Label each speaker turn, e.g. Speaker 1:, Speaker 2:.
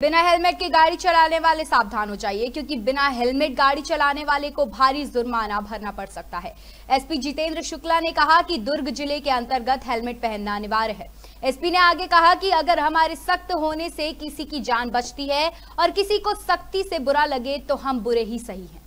Speaker 1: बिना हेलमेट के गाड़ी चलाने वाले सावधान हो जाइए क्योंकि बिना हेलमेट गाड़ी चलाने वाले को भारी जुर्माना भरना पड़ सकता है एसपी जितेंद्र शुक्ला ने कहा कि दुर्ग जिले के अंतर्गत हेलमेट पहनना अनिवार्य है एसपी ने आगे कहा कि अगर हमारे सख्त होने से किसी की जान बचती है और किसी को सख्ती से बुरा लगे तो हम बुरे ही सही हैं